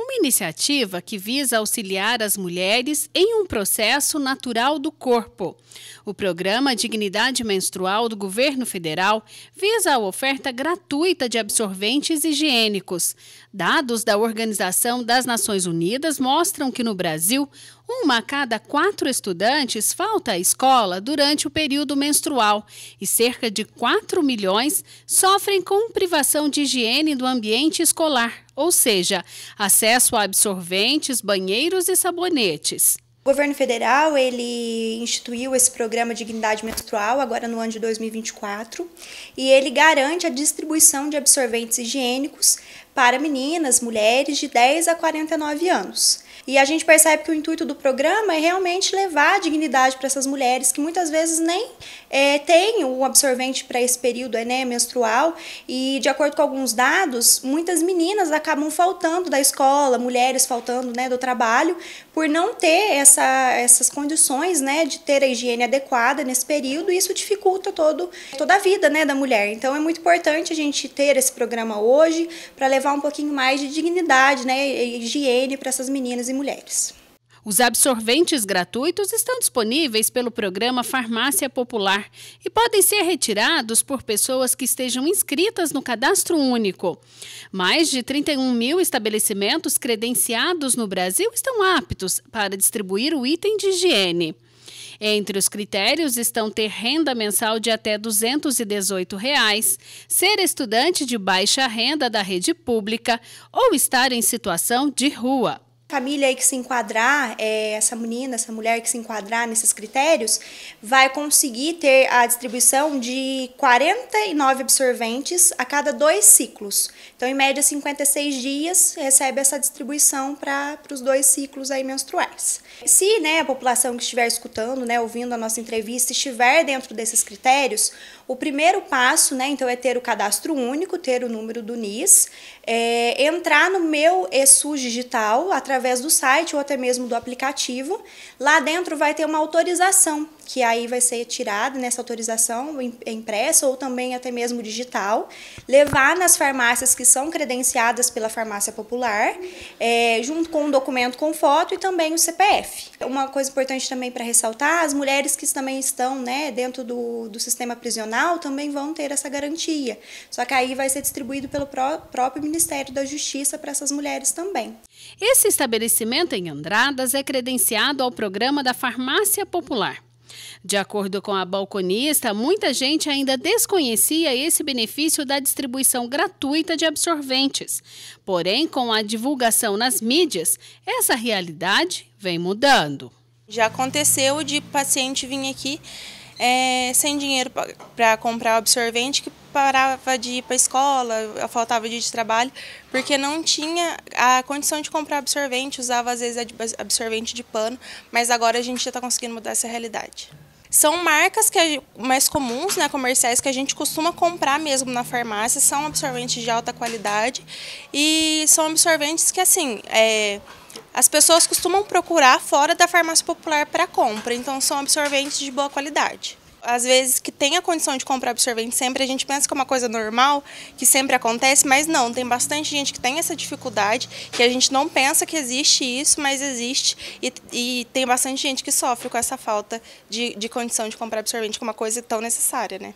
Well, uma iniciativa que visa auxiliar as mulheres em um processo natural do corpo. O programa Dignidade Menstrual do governo federal visa a oferta gratuita de absorventes higiênicos. Dados da Organização das Nações Unidas mostram que no Brasil, uma a cada quatro estudantes falta à escola durante o período menstrual e cerca de 4 milhões sofrem com privação de higiene do ambiente escolar, ou seja, acesso acesso a absorventes, banheiros e sabonetes. O governo federal ele instituiu esse programa de Dignidade Menstrual agora no ano de 2024 e ele garante a distribuição de absorventes higiênicos para meninas, mulheres de 10 a 49 anos. E a gente percebe que o intuito do programa é realmente levar a dignidade para essas mulheres que muitas vezes nem é, têm o absorvente para esse período né, menstrual. E de acordo com alguns dados, muitas meninas acabam faltando da escola, mulheres faltando né, do trabalho, por não ter essa, essas condições né, de ter a higiene adequada nesse período. E isso dificulta todo, toda a vida né, da mulher. Então é muito importante a gente ter esse programa hoje para levar levar um pouquinho mais de dignidade, né, higiene para essas meninas e mulheres. Os absorventes gratuitos estão disponíveis pelo programa Farmácia Popular e podem ser retirados por pessoas que estejam inscritas no cadastro único. Mais de 31 mil estabelecimentos credenciados no Brasil estão aptos para distribuir o item de higiene. Entre os critérios estão ter renda mensal de até R$ 218, reais, ser estudante de baixa renda da rede pública ou estar em situação de rua família aí que se enquadrar, é, essa menina, essa mulher que se enquadrar nesses critérios, vai conseguir ter a distribuição de 49 absorventes a cada dois ciclos. Então, em média, 56 dias recebe essa distribuição para os dois ciclos aí menstruais. Se né, a população que estiver escutando, né, ouvindo a nossa entrevista, estiver dentro desses critérios, o primeiro passo, né, então, é ter o cadastro único, ter o número do NIS, é, entrar no meu ESUS digital através do site ou até mesmo do aplicativo. Lá dentro vai ter uma autorização, que aí vai ser tirada nessa né, autorização é impressa ou também até mesmo digital. Levar nas farmácias que são credenciadas pela farmácia popular, é, junto com um documento com foto e também o CPF. Uma coisa importante também para ressaltar, as mulheres que também estão né, dentro do, do sistema prisional, também vão ter essa garantia. Só que aí vai ser distribuído pelo próprio Ministério da Justiça para essas mulheres também. Esse estabelecimento em Andradas é credenciado ao programa da Farmácia Popular. De acordo com a balconista, muita gente ainda desconhecia esse benefício da distribuição gratuita de absorventes. Porém, com a divulgação nas mídias, essa realidade vem mudando. Já aconteceu de paciente vir aqui é, sem dinheiro para comprar absorvente, que parava de ir para a escola, faltava dia de trabalho, porque não tinha a condição de comprar absorvente, usava às vezes absorvente de pano, mas agora a gente já está conseguindo mudar essa realidade. São marcas que mais comuns, né, comerciais, que a gente costuma comprar mesmo na farmácia, são absorventes de alta qualidade e são absorventes que, assim, é, as pessoas costumam procurar fora da farmácia popular para compra, então são absorventes de boa qualidade. Às vezes que tem a condição de comprar absorvente sempre, a gente pensa que é uma coisa normal, que sempre acontece, mas não, tem bastante gente que tem essa dificuldade, que a gente não pensa que existe isso, mas existe, e, e tem bastante gente que sofre com essa falta de, de condição de comprar absorvente, que é uma coisa tão necessária, né?